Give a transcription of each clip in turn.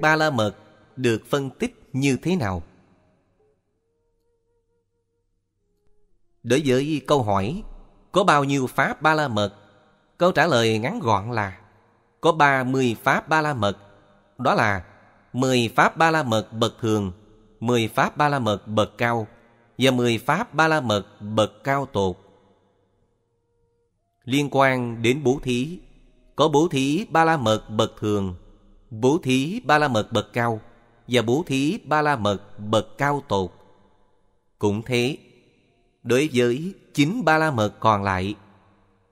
ba la mật được phân tích như thế nào? Đối với câu hỏi có bao nhiêu pháp ba la mật? Câu trả lời ngắn gọn là có ba mươi pháp ba la mật. Đó là mười pháp ba la mật bậc thường, mười pháp ba la mật bậc cao và mười pháp ba la mật bậc cao tột. Liên quan đến bố thí, có bố thí ba la mật bậc thường, bố thí ba la mật bậc cao và bố thí ba la mật bậc cao tột. Cũng thế, đối với chín ba la mật còn lại,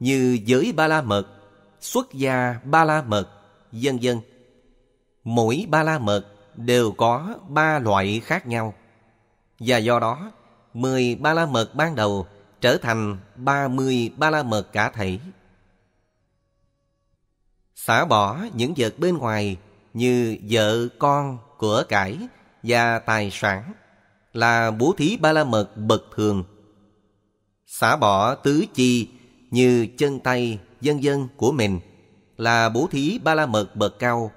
như giới ba la mật, xuất gia ba la mật, vân vân. Mỗi ba la mật đều có ba loại khác nhau. Và do đó, mười ba la mật ban đầu trở thành ba mươi ba la mật cả thể. Xả bỏ những vật bên ngoài như vợ con của cải và tài sản là bố thí ba la mật bậc thường xả bỏ tứ chi như chân tay vân vân của mình là bố thí ba la mật bậc cao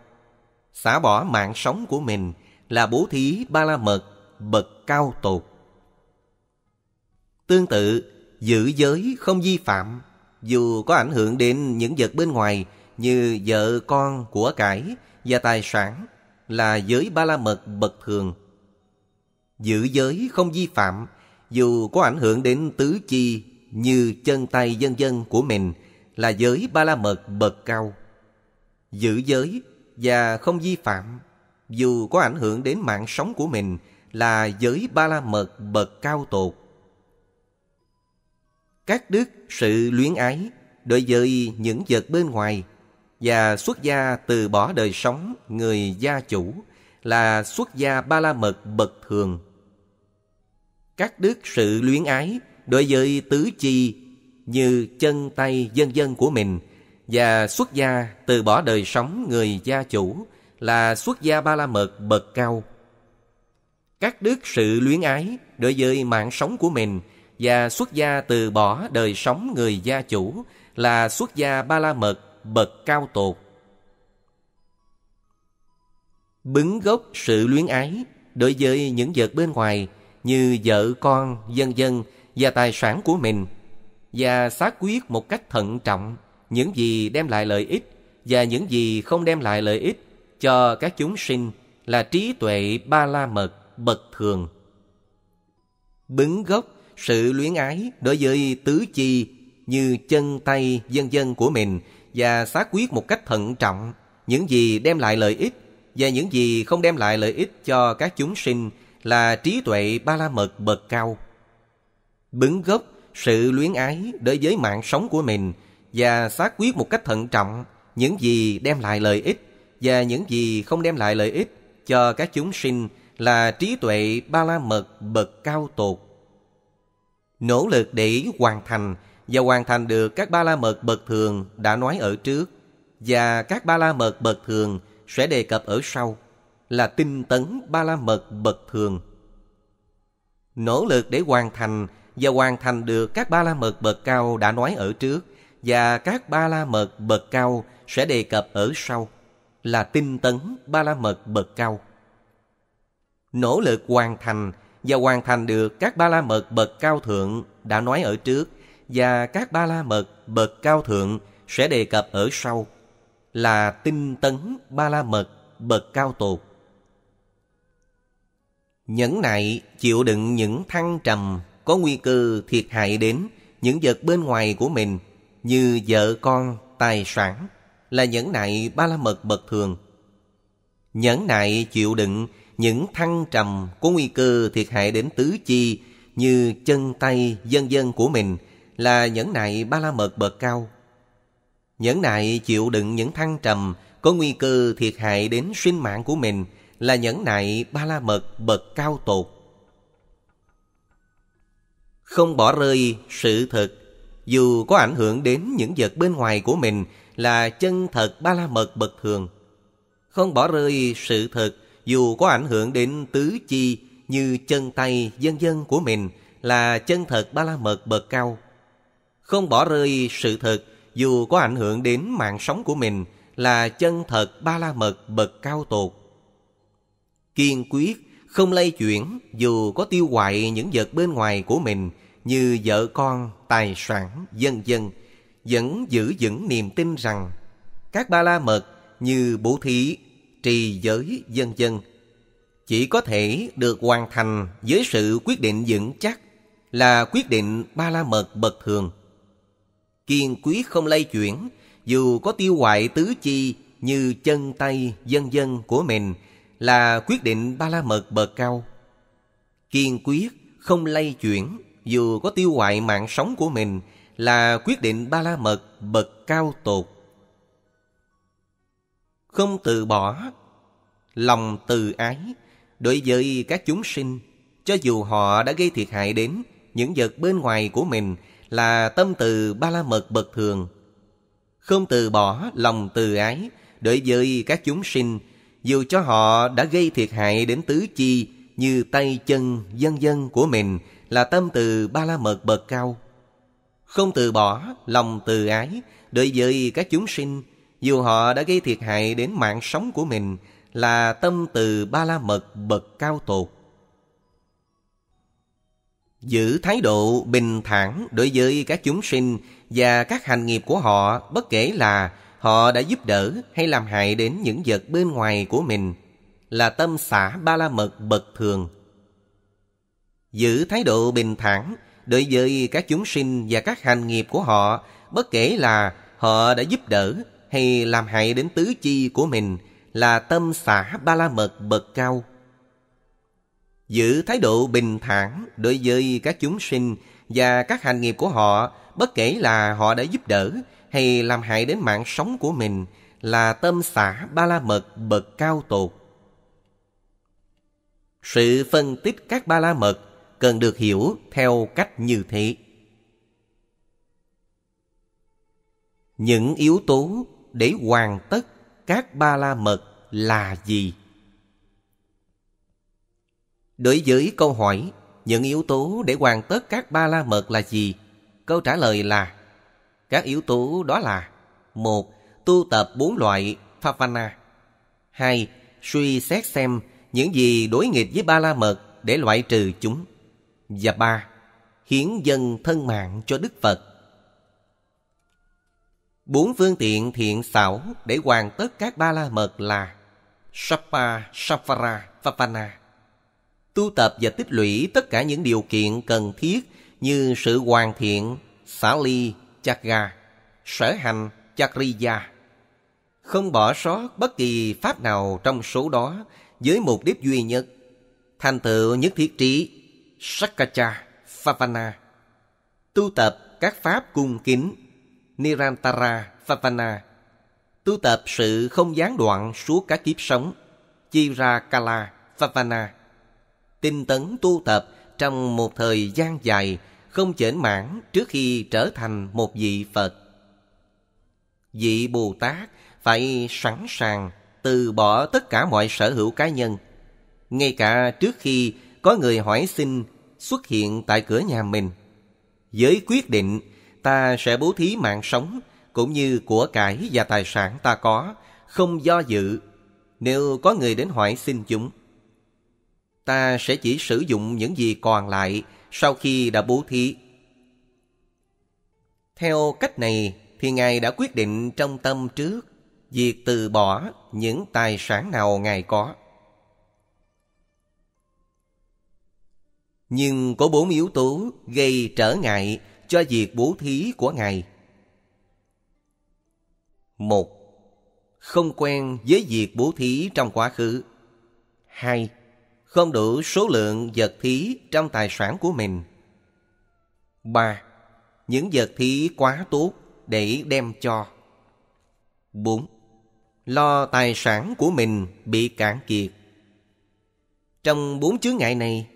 xả bỏ mạng sống của mình là bố thí ba la mật bậc cao tột tương tự giữ giới không vi phạm dù có ảnh hưởng đến những vật bên ngoài như vợ con của cải và tài sản là giới ba la mật bậc thường. Giữ giới không vi phạm dù có ảnh hưởng đến tứ chi như chân tay dân dân của mình là giới ba la mật bậc cao. Giữ giới và không vi phạm dù có ảnh hưởng đến mạng sống của mình là giới ba la mật bậc cao tột. Các đức sự luyến ái đối với những vật bên ngoài và xuất gia từ bỏ đời sống người gia chủ là xuất gia ba la mật bậc thường. Các đức sự luyến ái đối với tứ chi như chân tay dân dân của mình và xuất gia từ bỏ đời sống người gia chủ là xuất gia ba la mật bậc cao. Các đức sự luyến ái đối với mạng sống của mình và xuất gia từ bỏ đời sống người gia chủ là xuất gia ba la mật bậc cao tột bứng gốc sự luyến ái đối với những vật bên ngoài như vợ con dân dân và tài sản của mình và xác quyết một cách thận trọng những gì đem lại lợi ích và những gì không đem lại lợi ích cho các chúng sinh là trí tuệ ba la mật bậc thường bứng gốc sự luyến ái đối với tứ chi như chân tay dân dân của mình và xác quyết một cách thận trọng những gì đem lại lợi ích và những gì không đem lại lợi ích cho các chúng sinh là trí tuệ ba la mật bậc cao. Bứng gốc sự luyến ái đối với mạng sống của mình và xác quyết một cách thận trọng những gì đem lại lợi ích và những gì không đem lại lợi ích cho các chúng sinh là trí tuệ ba la mật bậc cao tột. Nỗ lực để hoàn thành và hoàn thành được các ba la mật bậc thường đã nói ở trước và các ba la mật bậc thường sẽ đề cập ở sau là tinh tấn ba la mật bậc thường. Nỗ lực để hoàn thành và hoàn thành được các ba la mật bậc cao đã nói ở trước và các ba la mật bậc cao sẽ đề cập ở sau là tinh tấn ba la mật bậc cao. Nỗ lực hoàn thành và hoàn thành được các ba la mật bậc cao thượng đã nói ở trước và các ba la mật bậc cao thượng sẽ đề cập ở sau là tinh tấn ba la mật bậc cao tột. Nhẫn nại chịu đựng những thăng trầm có nguy cơ thiệt hại đến những vật bên ngoài của mình như vợ con, tài sản là nhẫn nại ba la mật bậc thường. Nhẫn nại chịu đựng những thăng trầm có nguy cơ thiệt hại đến tứ chi như chân tay vân vân của mình là nhẫn nại ba la mật bậc cao. Nhẫn nại chịu đựng những thăng trầm có nguy cơ thiệt hại đến sinh mạng của mình là nhẫn nại ba la mật bậc cao tột. Không bỏ rơi sự thật dù có ảnh hưởng đến những vật bên ngoài của mình là chân thật ba la mật bậc thường. Không bỏ rơi sự thật dù có ảnh hưởng đến tứ chi như chân tay dân dân của mình là chân thật ba la mật bậc cao không bỏ rơi sự thật dù có ảnh hưởng đến mạng sống của mình là chân thật ba la mật bậc cao tột. Kiên quyết không lay chuyển dù có tiêu hoại những vật bên ngoài của mình như vợ con, tài sản, dân dân, vẫn giữ vững niềm tin rằng các ba la mật như bố thí, trì giới, dân dân chỉ có thể được hoàn thành với sự quyết định vững chắc là quyết định ba la mật bậc thường kiên quyết không lay chuyển, dù có tiêu hoại tứ chi như chân tay dân dân của mình là quyết định ba la mật bậc cao. Kiên quyết không lay chuyển, dù có tiêu hoại mạng sống của mình là quyết định ba la mật bậc cao tột. Không từ bỏ, lòng từ ái đối với các chúng sinh, cho dù họ đã gây thiệt hại đến những vật bên ngoài của mình là tâm từ ba la mật bậc thường. Không từ bỏ lòng từ ái đối với các chúng sinh, dù cho họ đã gây thiệt hại đến tứ chi như tay chân dân dân của mình là tâm từ ba la mật bậc cao. Không từ bỏ lòng từ ái đối với các chúng sinh, dù họ đã gây thiệt hại đến mạng sống của mình là tâm từ ba la mật bậc cao tột. Giữ thái độ bình thản đối với các chúng sinh và các hành nghiệp của họ bất kể là họ đã giúp đỡ hay làm hại đến những vật bên ngoài của mình là tâm xả ba la mật bậc thường. Giữ thái độ bình thản đối với các chúng sinh và các hành nghiệp của họ bất kể là họ đã giúp đỡ hay làm hại đến tứ chi của mình là tâm xả ba la mật bậc cao giữ thái độ bình thản đối với các chúng sinh và các hành nghiệp của họ, bất kể là họ đã giúp đỡ hay làm hại đến mạng sống của mình, là tâm xã ba la mật bậc cao tột. Sự phân tích các ba la mật cần được hiểu theo cách như thế. Những yếu tố để hoàn tất các ba la mật là gì? Đối với câu hỏi những yếu tố để hoàn tất các ba la mật là gì? Câu trả lời là các yếu tố đó là một Tu tập bốn loại Favana hai Suy xét xem những gì đối nghịch với ba la mật để loại trừ chúng. Và ba Hiến dân thân mạng cho Đức Phật. Bốn phương tiện thiện xảo để hoàn tất các ba la mật là Sapa, Safara, Favana tu tập và tích lũy tất cả những điều kiện cần thiết như sự hoàn thiện, xả ly, chakra, sở hành, chakriya. Không bỏ sót bất kỳ pháp nào trong số đó với mục đích duy nhất, thành tựu nhất thiết trí, sakacha, favana. Tu tập các pháp cung kính, nirantara, favana. Tu tập sự không gián đoạn suốt các kiếp sống, chira kala, favana tinh tấn tu tập trong một thời gian dài, không chểnh mãn trước khi trở thành một vị Phật. Vị Bồ Tát phải sẵn sàng từ bỏ tất cả mọi sở hữu cá nhân. Ngay cả trước khi có người hỏi xin xuất hiện tại cửa nhà mình, với quyết định ta sẽ bố thí mạng sống cũng như của cải và tài sản ta có, không do dự nếu có người đến hỏi xin chúng ta sẽ chỉ sử dụng những gì còn lại sau khi đã bố thí. Theo cách này thì Ngài đã quyết định trong tâm trước việc từ bỏ những tài sản nào Ngài có. Nhưng có bốn yếu tố gây trở ngại cho việc bố thí của Ngài. Một, không quen với việc bố thí trong quá khứ. Hai, không đủ số lượng vật thí trong tài sản của mình. 3. Những vật thí quá tốt để đem cho. 4. Lo tài sản của mình bị cạn kiệt. Trong bốn chướng ngại này,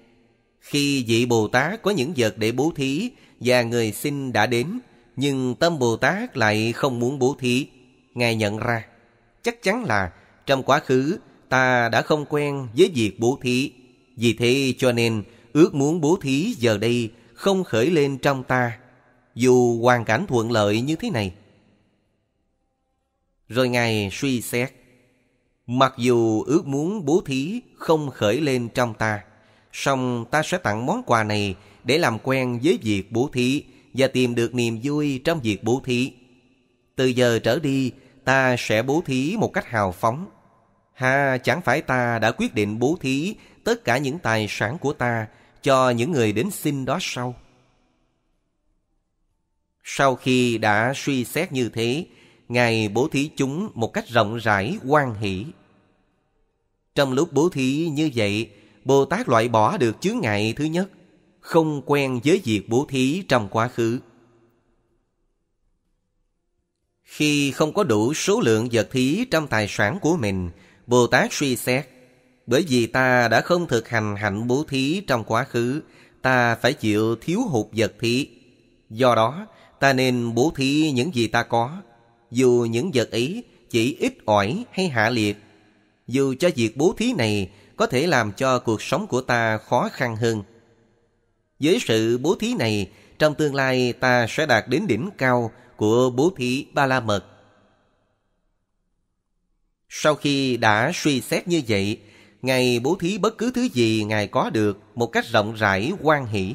khi vị Bồ Tát có những vật để bố thí và người xin đã đến, nhưng tâm Bồ Tát lại không muốn bố thí, Ngài nhận ra, chắc chắn là trong quá khứ ta đã không quen với việc bố thí. Vì thế cho nên ước muốn bố thí giờ đây không khởi lên trong ta, dù hoàn cảnh thuận lợi như thế này. Rồi Ngài suy xét, mặc dù ước muốn bố thí không khởi lên trong ta, song ta sẽ tặng món quà này để làm quen với việc bố thí và tìm được niềm vui trong việc bố thí. Từ giờ trở đi, ta sẽ bố thí một cách hào phóng, Ha, chẳng phải ta đã quyết định bố thí tất cả những tài sản của ta cho những người đến xin đó sau. Sau khi đã suy xét như thế, Ngài bố thí chúng một cách rộng rãi, quan hỷ. Trong lúc bố thí như vậy, Bồ Tát loại bỏ được chướng ngại thứ nhất, không quen với việc bố thí trong quá khứ. Khi không có đủ số lượng vật thí trong tài sản của mình, Bồ Tát suy xét, bởi vì ta đã không thực hành hạnh bố thí trong quá khứ, ta phải chịu thiếu hụt vật thí. Do đó, ta nên bố thí những gì ta có, dù những vật ấy chỉ ít ỏi hay hạ liệt. Dù cho việc bố thí này có thể làm cho cuộc sống của ta khó khăn hơn. Với sự bố thí này, trong tương lai ta sẽ đạt đến đỉnh cao của bố thí ba la mật. Sau khi đã suy xét như vậy, Ngài bố thí bất cứ thứ gì Ngài có được một cách rộng rãi, quan hỷ.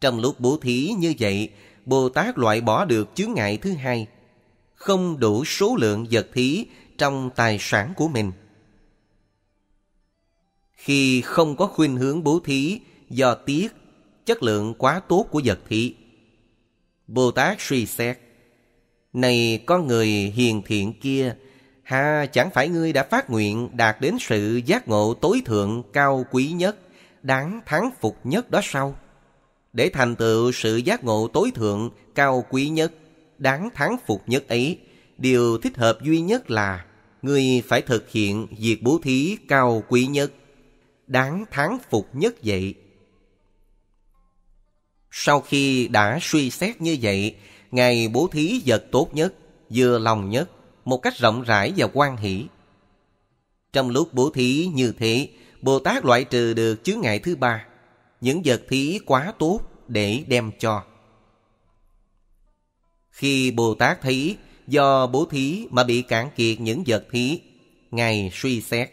Trong lúc bố thí như vậy, Bồ Tát loại bỏ được chướng ngại thứ hai, không đủ số lượng vật thí trong tài sản của mình. Khi không có khuynh hướng bố thí do tiếc chất lượng quá tốt của vật thí, Bồ Tát suy xét, này con người hiền thiện kia, Hà chẳng phải ngươi đã phát nguyện đạt đến sự giác ngộ tối thượng cao quý nhất, đáng thắng phục nhất đó sao? Để thành tựu sự giác ngộ tối thượng cao quý nhất, đáng thắng phục nhất ấy, điều thích hợp duy nhất là ngươi phải thực hiện việc bố thí cao quý nhất, đáng thắng phục nhất vậy. Sau khi đã suy xét như vậy, ngày bố thí vật tốt nhất, vừa lòng nhất, một cách rộng rãi và quan hỷ. Trong lúc bố thí như thế, Bồ Tát loại trừ được chướng ngại thứ ba, những vật thí quá tốt để đem cho. Khi Bồ Tát thấy do bố thí mà bị cản kiệt những vật thí, Ngài suy xét,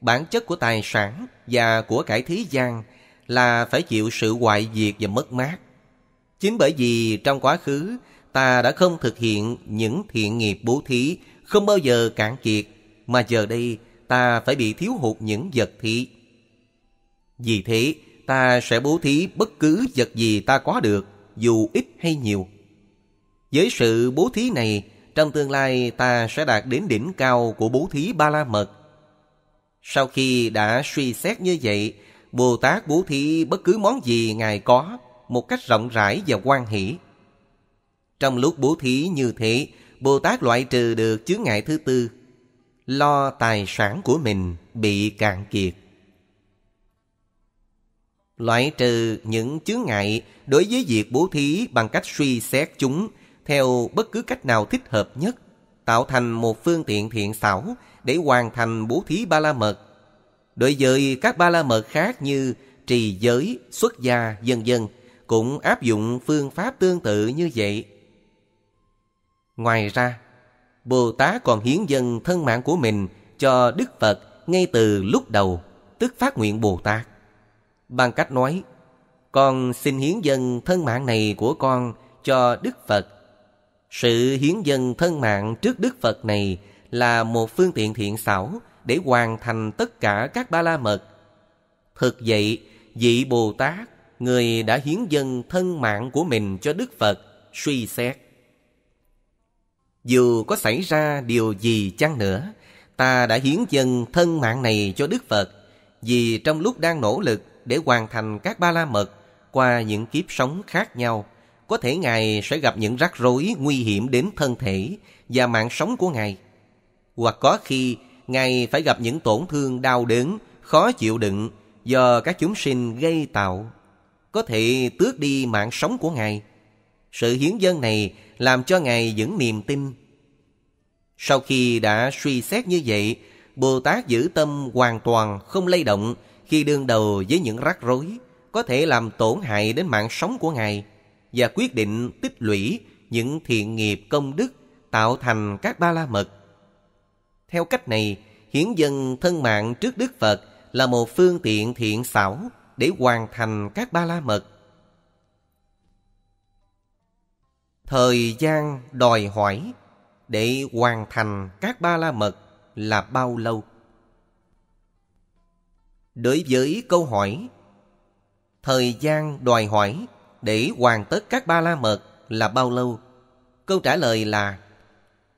bản chất của tài sản và của cải thế gian là phải chịu sự hoại diệt và mất mát. Chính bởi vì trong quá khứ, ta đã không thực hiện những thiện nghiệp bố thí không bao giờ cạn kiệt, mà giờ đây ta phải bị thiếu hụt những vật thí. Vì thế, ta sẽ bố thí bất cứ vật gì ta có được, dù ít hay nhiều. Với sự bố thí này, trong tương lai ta sẽ đạt đến đỉnh cao của bố thí ba la mật. Sau khi đã suy xét như vậy, Bồ Tát bố thí bất cứ món gì Ngài có một cách rộng rãi và quan hỷ. Trong lúc bố thí như thế, Bồ Tát loại trừ được chướng ngại thứ tư, lo tài sản của mình bị cạn kiệt. Loại trừ những chướng ngại đối với việc bố thí bằng cách suy xét chúng theo bất cứ cách nào thích hợp nhất, tạo thành một phương tiện thiện xảo để hoàn thành bố thí ba la mật. Đối với các ba la mật khác như trì giới, xuất gia, dân dân, cũng áp dụng phương pháp tương tự như vậy. Ngoài ra, Bồ Tát còn hiến dâng thân mạng của mình cho Đức Phật ngay từ lúc đầu, tức phát nguyện Bồ Tát. Bằng cách nói, con xin hiến dâng thân mạng này của con cho Đức Phật. Sự hiến dâng thân mạng trước Đức Phật này là một phương tiện thiện xảo để hoàn thành tất cả các ba la mật. Thực vậy, vị Bồ Tát, người đã hiến dâng thân mạng của mình cho Đức Phật, suy xét dù có xảy ra điều gì chăng nữa, ta đã hiến dâng thân mạng này cho Đức Phật, vì trong lúc đang nỗ lực để hoàn thành các ba la mật qua những kiếp sống khác nhau, có thể Ngài sẽ gặp những rắc rối nguy hiểm đến thân thể và mạng sống của Ngài. Hoặc có khi Ngài phải gặp những tổn thương đau đớn, khó chịu đựng do các chúng sinh gây tạo, có thể tước đi mạng sống của Ngài. Sự hiến dân này làm cho Ngài vững niềm tin. Sau khi đã suy xét như vậy, Bồ Tát giữ tâm hoàn toàn không lay động khi đương đầu với những rắc rối có thể làm tổn hại đến mạng sống của Ngài và quyết định tích lũy những thiện nghiệp công đức tạo thành các ba la mật. Theo cách này, hiến dân thân mạng trước Đức Phật là một phương tiện thiện xảo để hoàn thành các ba la mật. Thời gian đòi hỏi để hoàn thành các ba la mật là bao lâu? Đối với câu hỏi Thời gian đòi hỏi để hoàn tất các ba la mật là bao lâu? Câu trả lời là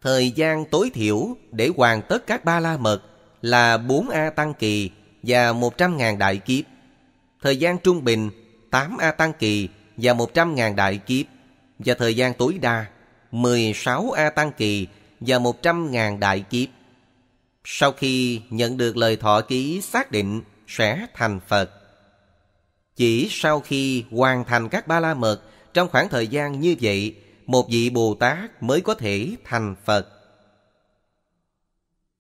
Thời gian tối thiểu để hoàn tất các ba la mật là 4A tăng kỳ và 100.000 đại kiếp. Thời gian trung bình 8A tăng kỳ và 100.000 đại kiếp và thời gian tối đa 16 A Tăng Kỳ và 100.000 đại kiếp. Sau khi nhận được lời thọ ký xác định sẽ thành Phật. Chỉ sau khi hoàn thành các ba la mật trong khoảng thời gian như vậy, một vị Bồ Tát mới có thể thành Phật.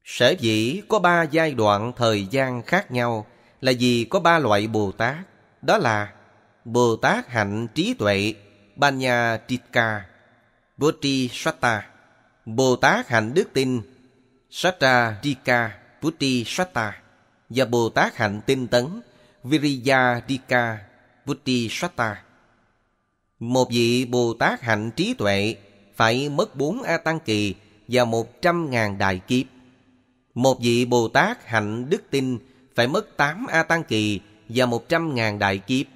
Sở dĩ có ba giai đoạn thời gian khác nhau là vì có ba loại Bồ Tát, đó là Bồ Tát hạnh trí tuệ Banya Titka, Bodhisatta, Bồ Tát hạnh đức tin, Satadika Bodhisatta và Bồ Tát hạnh tinh tấn viriya Viriyadika Bodhisatta. Một vị Bồ Tát hạnh trí tuệ phải mất bốn A Tăng Kỳ và một trăm ngàn đại kiếp. Một vị Bồ Tát hạnh đức tin phải mất tám A Tăng Kỳ và một trăm ngàn đại kiếp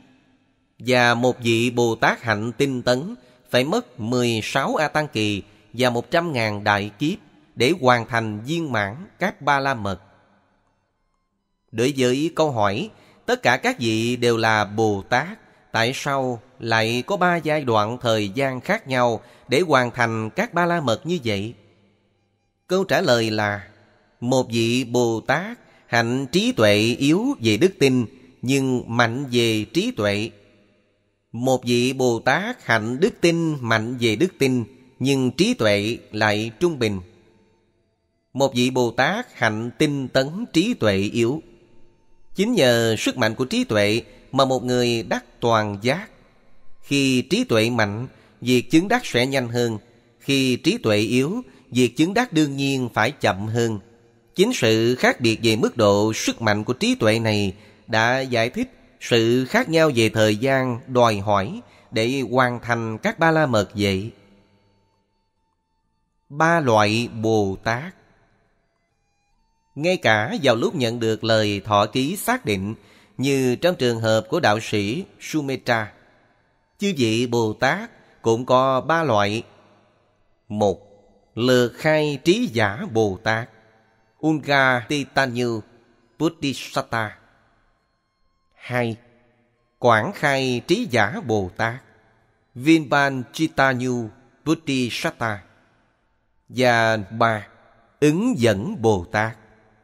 và một vị Bồ Tát hạnh tinh tấn phải mất 16 A Tăng Kỳ và 100.000 đại kiếp để hoàn thành viên mãn các ba la mật. Đối với câu hỏi, tất cả các vị đều là Bồ Tát, tại sao lại có ba giai đoạn thời gian khác nhau để hoàn thành các ba la mật như vậy? Câu trả lời là, một vị Bồ Tát hạnh trí tuệ yếu về đức tin, nhưng mạnh về trí tuệ một vị Bồ Tát hạnh đức tin mạnh về đức tin, nhưng trí tuệ lại trung bình. Một vị Bồ Tát hạnh tinh tấn trí tuệ yếu. Chính nhờ sức mạnh của trí tuệ mà một người đắc toàn giác. Khi trí tuệ mạnh, việc chứng đắc sẽ nhanh hơn. Khi trí tuệ yếu, việc chứng đắc đương nhiên phải chậm hơn. Chính sự khác biệt về mức độ sức mạnh của trí tuệ này đã giải thích sự khác nhau về thời gian đòi hỏi để hoàn thành các ba la mật vậy. Ba loại Bồ Tát Ngay cả vào lúc nhận được lời thọ ký xác định như trong trường hợp của đạo sĩ Sumitra, chư vị Bồ Tát cũng có ba loại. Một, lược khai trí giả Bồ Tát, Unga Titanyu Buddhisatta 2. Quảng khai trí giả Bồ Tát Vinpan Chitanyu Bodhisatta và 3. Ứng dẫn Bồ Tát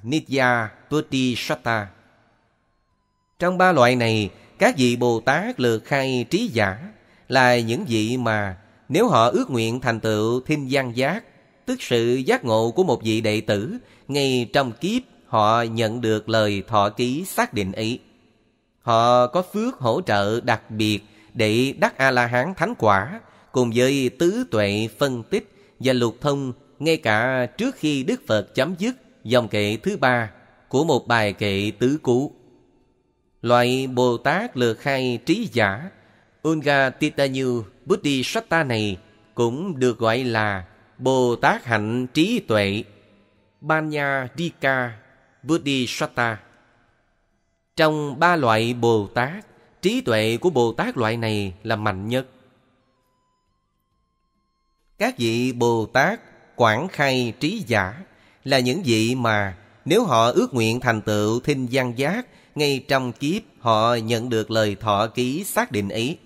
Nitya Bodhisatta Trong ba loại này, các vị Bồ Tát lượt khai trí giả là những vị mà nếu họ ước nguyện thành tựu thinh gian giác, tức sự giác ngộ của một vị đệ tử, ngay trong kiếp họ nhận được lời thọ ký xác định ấy. Họ có phước hỗ trợ đặc biệt để đắc A-la-hán thánh quả, cùng với tứ tuệ phân tích và lục thông ngay cả trước khi Đức Phật chấm dứt dòng kệ thứ ba của một bài kệ tứ cú. Loại Bồ Tát lừa khai trí giả Unga Titanyu Buddhi Satta này cũng được gọi là Bồ Tát hạnh trí tuệ Banya Dika Buddhi Satta. Trong ba loại Bồ Tát, trí tuệ của Bồ Tát loại này là mạnh nhất. Các vị Bồ Tát quảng khai trí giả là những vị mà nếu họ ước nguyện thành tựu thinh văn giác ngay trong kiếp họ nhận được lời thọ ký xác định ấy.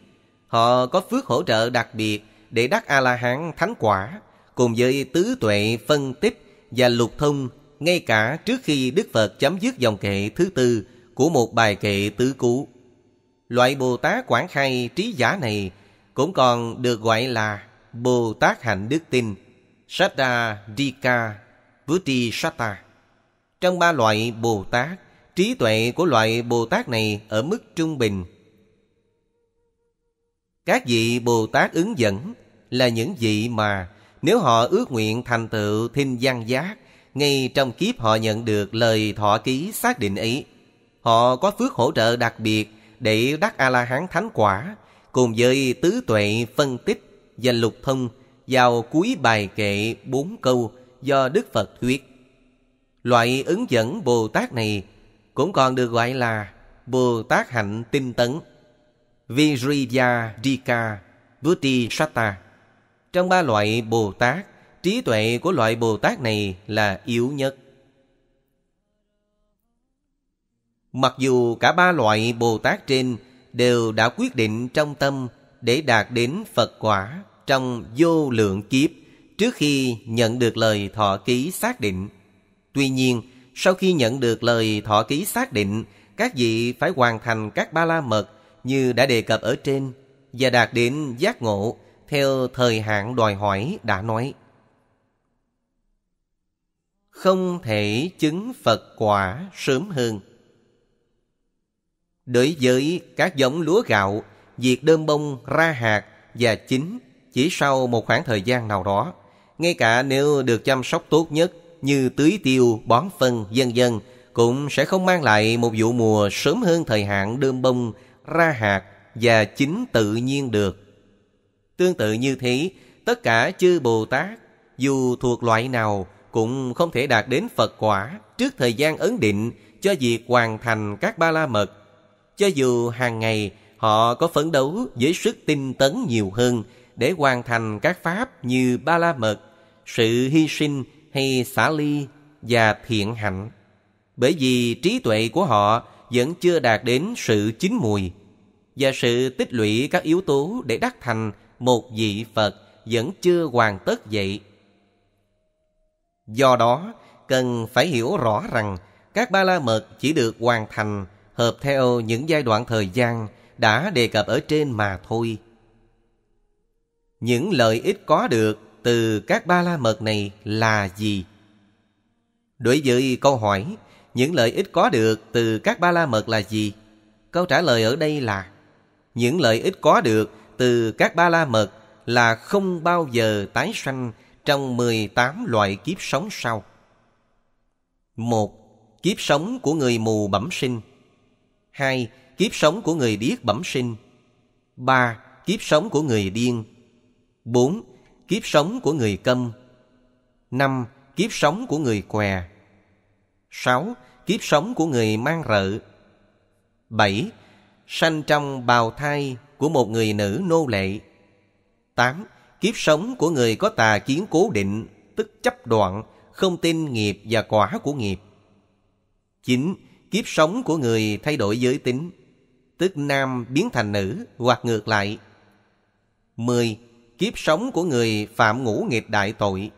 Họ có phước hỗ trợ đặc biệt để đắc A-la-hán thánh quả cùng với tứ tuệ phân tích và lục thông ngay cả trước khi Đức Phật chấm dứt dòng kệ thứ tư của một bài kệ tứ cú. Loại Bồ Tát quảng khai trí giả này cũng còn được gọi là Bồ Tát hạnh đức tin, Sada Dika Vuti Sata. Trong ba loại Bồ Tát, trí tuệ của loại Bồ Tát này ở mức trung bình. Các vị Bồ Tát ứng dẫn là những vị mà nếu họ ước nguyện thành tựu thinh văn giác, ngay trong kiếp họ nhận được lời thọ ký xác định ấy. Họ có phước hỗ trợ đặc biệt để đắc A-la-hán thánh quả, cùng với tứ tuệ phân tích danh lục thông vào cuối bài kệ bốn câu do Đức Phật thuyết. Loại ứng dẫn Bồ Tát này cũng còn được gọi là Bồ Tát hạnh tinh tấn Viriya Dika Bodhisatta. Trong ba loại Bồ Tát, trí tuệ của loại Bồ Tát này là yếu nhất. Mặc dù cả ba loại Bồ Tát trên đều đã quyết định trong tâm để đạt đến Phật quả trong vô lượng kiếp trước khi nhận được lời thọ ký xác định. Tuy nhiên, sau khi nhận được lời thọ ký xác định, các vị phải hoàn thành các ba la mật như đã đề cập ở trên và đạt đến giác ngộ theo thời hạn đòi hỏi đã nói. Không thể chứng Phật quả sớm hơn. Đối với các giống lúa gạo, việc đơm bông ra hạt và chín chỉ sau một khoảng thời gian nào đó, ngay cả nếu được chăm sóc tốt nhất như tưới tiêu, bón phân, vân vân cũng sẽ không mang lại một vụ mùa sớm hơn thời hạn đơm bông, ra hạt và chín tự nhiên được. Tương tự như thế, tất cả chư Bồ Tát, dù thuộc loại nào, cũng không thể đạt đến Phật quả trước thời gian ấn định cho việc hoàn thành các ba la mật cho dù hàng ngày họ có phấn đấu với sức tinh tấn nhiều hơn để hoàn thành các pháp như ba la mật, sự hy sinh hay xả ly và thiện hạnh. Bởi vì trí tuệ của họ vẫn chưa đạt đến sự chín mùi và sự tích lũy các yếu tố để đắc thành một vị Phật vẫn chưa hoàn tất vậy. Do đó, cần phải hiểu rõ rằng các ba la mật chỉ được hoàn thành hợp theo những giai đoạn thời gian đã đề cập ở trên mà thôi. Những lợi ích có được từ các ba la mật này là gì? Đối với câu hỏi, những lợi ích có được từ các ba la mật là gì? Câu trả lời ở đây là những lợi ích có được từ các ba la mật là không bao giờ tái sanh trong 18 loại kiếp sống sau. một Kiếp sống của người mù bẩm sinh 2. Kiếp sống của người điếc bẩm sinh 3. Kiếp sống của người điên 4. Kiếp sống của người câm 5. Kiếp sống của người què 6. Kiếp sống của người mang rợ 7. Sanh trong bào thai của một người nữ nô lệ 8. Kiếp sống của người có tà kiến cố định, tức chấp đoạn, không tin nghiệp và quả của nghiệp 9 kiếp sống của người thay đổi giới tính, tức nam biến thành nữ hoặc ngược lại. 10. Kiếp sống của người phạm ngũ nghịch đại tội.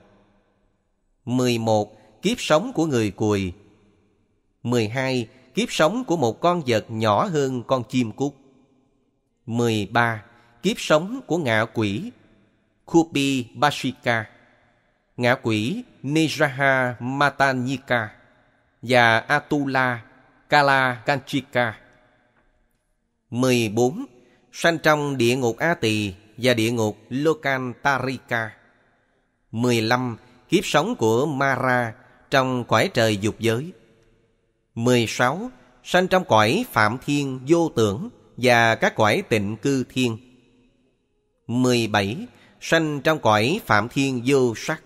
11. Kiếp sống của người cùi. 12. Kiếp sống của một con vật nhỏ hơn con chim cút. 13. Kiếp sống của ngạ quỷ Kupi Bashika, ngã quỷ Niraha Matanyika và Atula Kala Kanchika 14. Sanh trong địa ngục A Tỳ và địa ngục Lokantarika 15. Kiếp sống của Mara trong cõi trời dục giới 16. Sanh trong cõi Phạm Thiên vô tưởng và các cõi tịnh cư thiên 17. Sanh trong cõi Phạm Thiên vô sắc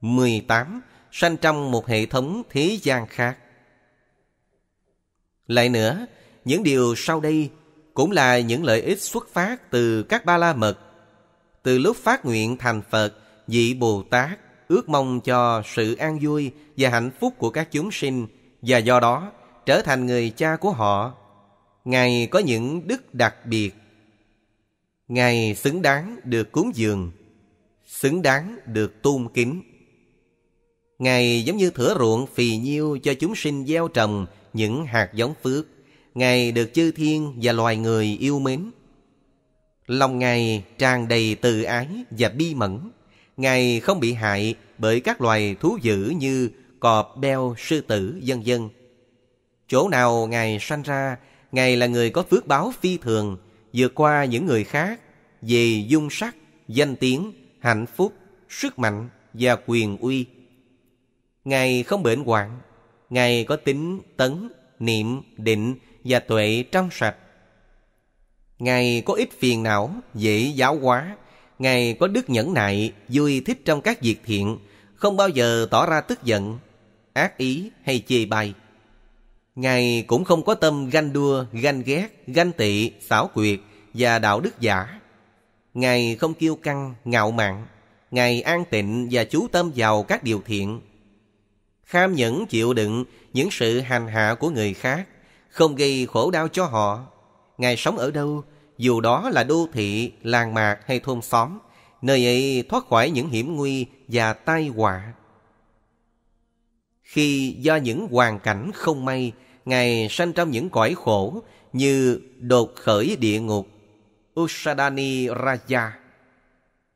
18. Sanh trong một hệ thống thế gian khác lại nữa, những điều sau đây cũng là những lợi ích xuất phát từ các ba la mật. Từ lúc phát nguyện thành Phật, vị Bồ Tát ước mong cho sự an vui và hạnh phúc của các chúng sinh và do đó trở thành người cha của họ. Ngài có những đức đặc biệt. Ngài xứng đáng được cúng dường, xứng đáng được tôn kính. Ngài giống như thửa ruộng phì nhiêu cho chúng sinh gieo trồng những hạt giống phước. Ngài được chư thiên và loài người yêu mến. Lòng Ngài tràn đầy từ ái và bi mẫn. Ngài không bị hại bởi các loài thú dữ như cọp, beo, sư tử, vân dân. Chỗ nào Ngài sanh ra, Ngài là người có phước báo phi thường, vượt qua những người khác về dung sắc, danh tiếng, hạnh phúc, sức mạnh và quyền uy. Ngài không bệnh hoạn, Ngài có tính, tấn, niệm, định và tuệ trong sạch. Ngài có ít phiền não, dễ giáo hóa. Ngài có đức nhẫn nại, vui thích trong các việc thiện, không bao giờ tỏ ra tức giận, ác ý hay chê bai. Ngài cũng không có tâm ganh đua, ganh ghét, ganh tị, xảo quyệt và đạo đức giả. Ngài không kiêu căng, ngạo mạn. Ngài an tịnh và chú tâm vào các điều thiện, kham nhẫn chịu đựng những sự hành hạ của người khác, không gây khổ đau cho họ. Ngài sống ở đâu, dù đó là đô thị, làng mạc hay thôn xóm, nơi ấy thoát khỏi những hiểm nguy và tai họa. Khi do những hoàn cảnh không may, Ngài sanh trong những cõi khổ như đột khởi địa ngục, Usadani Raja,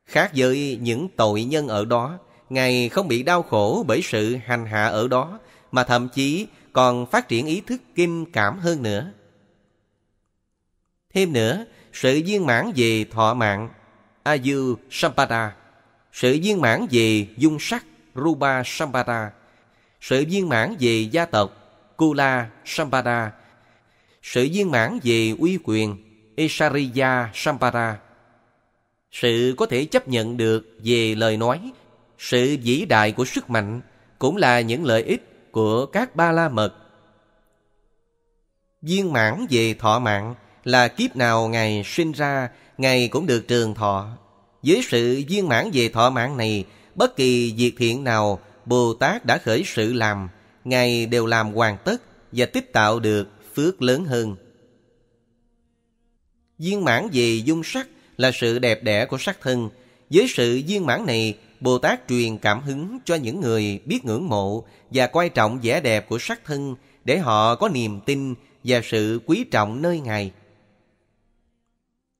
khác với những tội nhân ở đó, Ngài không bị đau khổ bởi sự hành hạ ở đó, mà thậm chí còn phát triển ý thức kinh cảm hơn nữa. Thêm nữa, sự viên mãn về thọ mạng, Ayu Sampada, sự viên mãn về dung sắc, ruba Sampada, sự viên mãn về gia tộc, Kula Sampada, sự viên mãn về uy quyền, Isariya Sampada, sự có thể chấp nhận được về lời nói sự vĩ đại của sức mạnh cũng là những lợi ích của các ba la mật. Viên mãn về thọ mạng là kiếp nào ngày sinh ra, ngày cũng được trường thọ. Với sự viên mãn về thọ mạng này, bất kỳ việc thiện nào Bồ Tát đã khởi sự làm, ngày đều làm hoàn tất và tích tạo được phước lớn hơn. Viên mãn về dung sắc là sự đẹp đẽ của sắc thân. Với sự viên mãn này, Bồ Tát truyền cảm hứng cho những người biết ngưỡng mộ và coi trọng vẻ đẹp của sắc thân để họ có niềm tin và sự quý trọng nơi Ngài.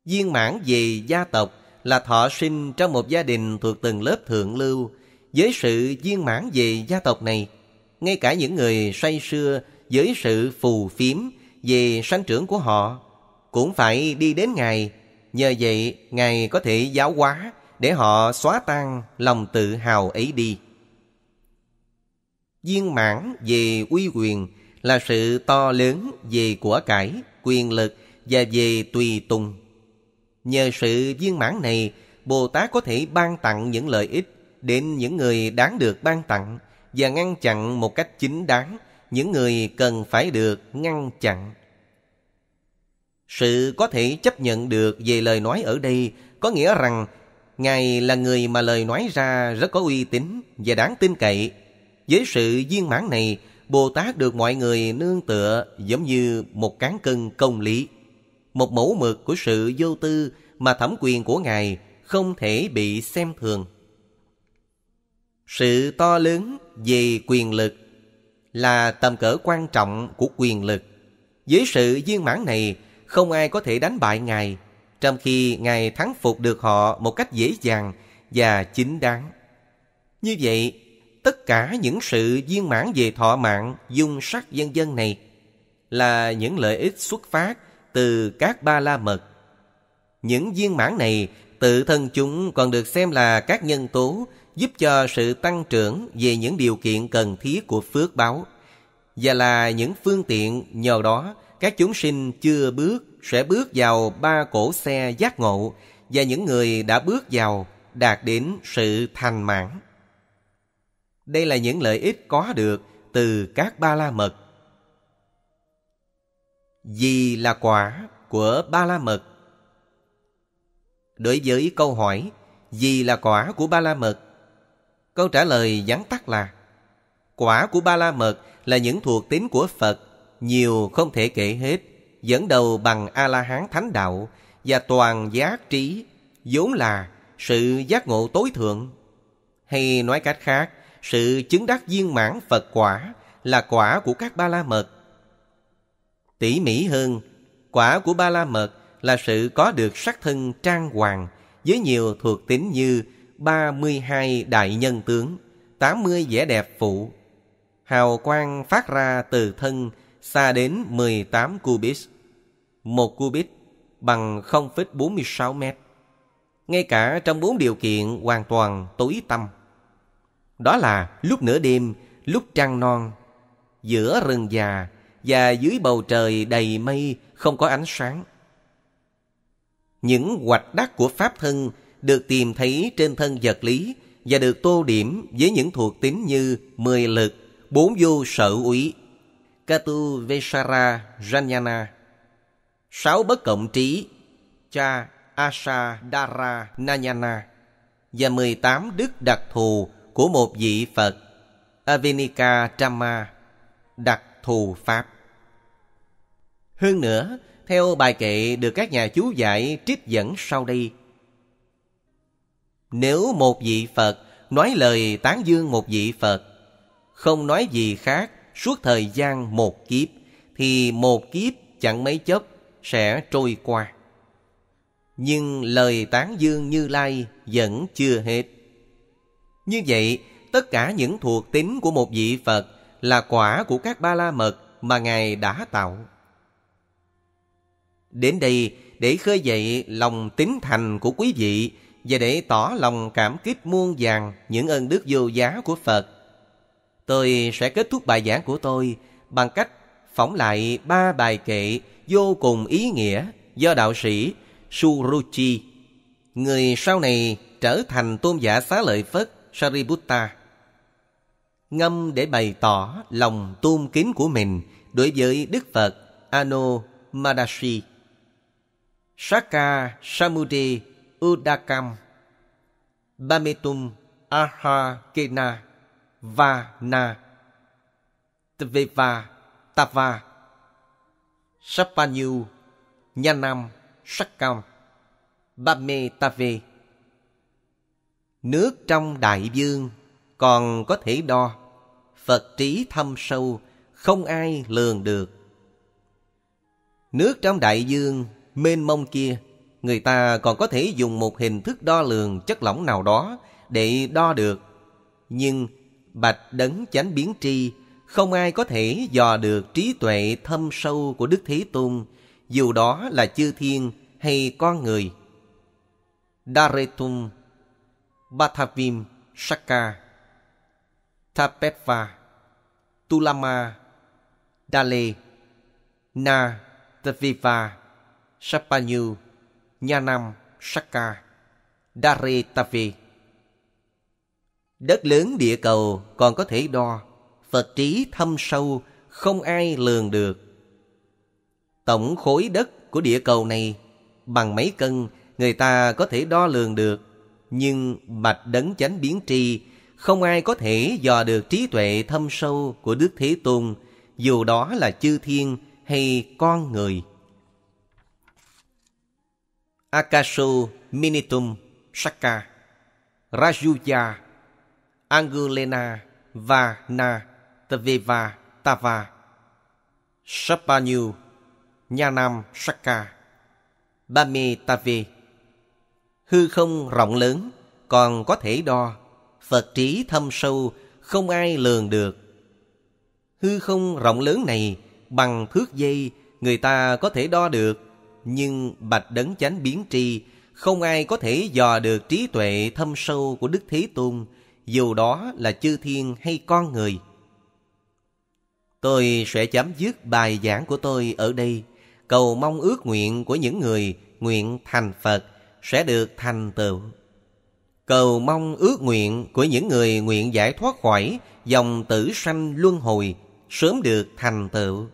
Viên mãn về gia tộc là thọ sinh trong một gia đình thuộc từng lớp thượng lưu. Với sự viên mãn về gia tộc này, ngay cả những người say xưa với sự phù phiếm về sanh trưởng của họ cũng phải đi đến Ngài. Nhờ vậy, Ngài có thể giáo hóa để họ xóa tan lòng tự hào ấy đi. Viên mãn về uy quyền là sự to lớn về của cải, quyền lực và về tùy tùng. Nhờ sự viên mãn này, Bồ Tát có thể ban tặng những lợi ích đến những người đáng được ban tặng và ngăn chặn một cách chính đáng những người cần phải được ngăn chặn. Sự có thể chấp nhận được về lời nói ở đây có nghĩa rằng Ngài là người mà lời nói ra rất có uy tín và đáng tin cậy. Với sự viên mãn này, Bồ Tát được mọi người nương tựa giống như một cán cân công lý. Một mẫu mực của sự vô tư mà thẩm quyền của Ngài không thể bị xem thường. Sự to lớn về quyền lực là tầm cỡ quan trọng của quyền lực. Với sự viên mãn này, không ai có thể đánh bại Ngài trong khi Ngài thắng phục được họ một cách dễ dàng và chính đáng. Như vậy, tất cả những sự viên mãn về thọ mạng, dung sắc dân dân này là những lợi ích xuất phát từ các ba la mật. Những viên mãn này tự thân chúng còn được xem là các nhân tố giúp cho sự tăng trưởng về những điều kiện cần thiết của phước báo và là những phương tiện nhờ đó các chúng sinh chưa bước sẽ bước vào ba cổ xe giác ngộ và những người đã bước vào đạt đến sự thành mãn. Đây là những lợi ích có được từ các ba la mật. Gì là quả của ba la mật? Đối với câu hỏi gì là quả của ba la mật? Câu trả lời vắn tắt là quả của ba la mật là những thuộc tính của Phật nhiều không thể kể hết dẫn đầu bằng A-la-hán thánh đạo và toàn giác trí, vốn là sự giác ngộ tối thượng. Hay nói cách khác, sự chứng đắc viên mãn Phật quả là quả của các ba la mật. Tỉ mỉ hơn, quả của ba la mật là sự có được sắc thân trang hoàng với nhiều thuộc tính như 32 đại nhân tướng, 80 vẻ đẹp phụ, hào quang phát ra từ thân xa đến 18 cubit. Một cubit bằng 0,46 mét. Ngay cả trong bốn điều kiện hoàn toàn tối tăm. Đó là lúc nửa đêm, lúc trăng non, giữa rừng già và dưới bầu trời đầy mây không có ánh sáng. Những hoạch đắc của Pháp thân được tìm thấy trên thân vật lý và được tô điểm với những thuộc tính như mười lực, bốn vô sở úy, Katu Vesara Jnana Sáu bất cộng trí Cha Asa Dara Nayana và mười tám đức đặc thù của một vị Phật Avinika Trama đặc thù Pháp. Hơn nữa, theo bài kệ được các nhà chú giải trích dẫn sau đây. Nếu một vị Phật nói lời tán dương một vị Phật, không nói gì khác suốt thời gian một kiếp thì một kiếp chẳng mấy chốc sẽ trôi qua. Nhưng lời tán dương Như Lai vẫn chưa hết. Như vậy, tất cả những thuộc tính của một vị Phật là quả của các ba la mật mà Ngài đã tạo. Đến đây, để khơi dậy lòng tính thành của quý vị và để tỏ lòng cảm kích muôn vàng những ơn đức vô giá của Phật, Tôi sẽ kết thúc bài giảng của tôi bằng cách phỏng lại ba bài kệ vô cùng ý nghĩa do đạo sĩ Suruchi, người sau này trở thành tôn giả xá lợi Phất Sariputta. Ngâm để bày tỏ lòng tôn kính của mình đối với Đức Phật Madashi Saka Samude Udakam Bametum Kena và na tveva tava sapanyu nhanam sakkam bame tave nước trong đại dương còn có thể đo phật trí thâm sâu không ai lường được nước trong đại dương mênh mông kia người ta còn có thể dùng một hình thức đo lường chất lỏng nào đó để đo được nhưng bạch đấng chánh biến tri, không ai có thể dò được trí tuệ thâm sâu của Đức Thế Tôn, dù đó là chư thiên hay con người. Daretum, Bathavim, shaka tapetva Tulama, Dale, Na, Taviva, Sapanyu, Nyanam, shaka Dare Đất lớn địa cầu còn có thể đo, Phật trí thâm sâu, không ai lường được. Tổng khối đất của địa cầu này bằng mấy cân người ta có thể đo lường được, nhưng bạch đấng chánh biến tri không ai có thể dò được trí tuệ thâm sâu của Đức Thế Tôn, dù đó là chư thiên hay con người. Akasu Minitum saka rajuja Angulena va Na Tveva Tava Sapanyu Nha Nam Sakka Bami Tavi Hư không rộng lớn còn có thể đo Phật trí thâm sâu không ai lường được Hư không rộng lớn này bằng thước dây người ta có thể đo được Nhưng bạch đấng chánh biến tri không ai có thể dò được trí tuệ thâm sâu của Đức Thế Tôn dù đó là chư thiên hay con người. Tôi sẽ chấm dứt bài giảng của tôi ở đây, cầu mong ước nguyện của những người nguyện thành Phật sẽ được thành tựu. Cầu mong ước nguyện của những người nguyện giải thoát khỏi dòng tử sanh luân hồi sớm được thành tựu.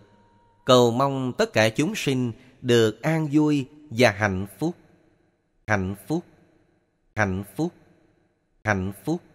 Cầu mong tất cả chúng sinh được an vui và hạnh phúc. Hạnh phúc. Hạnh phúc. Hạnh phúc.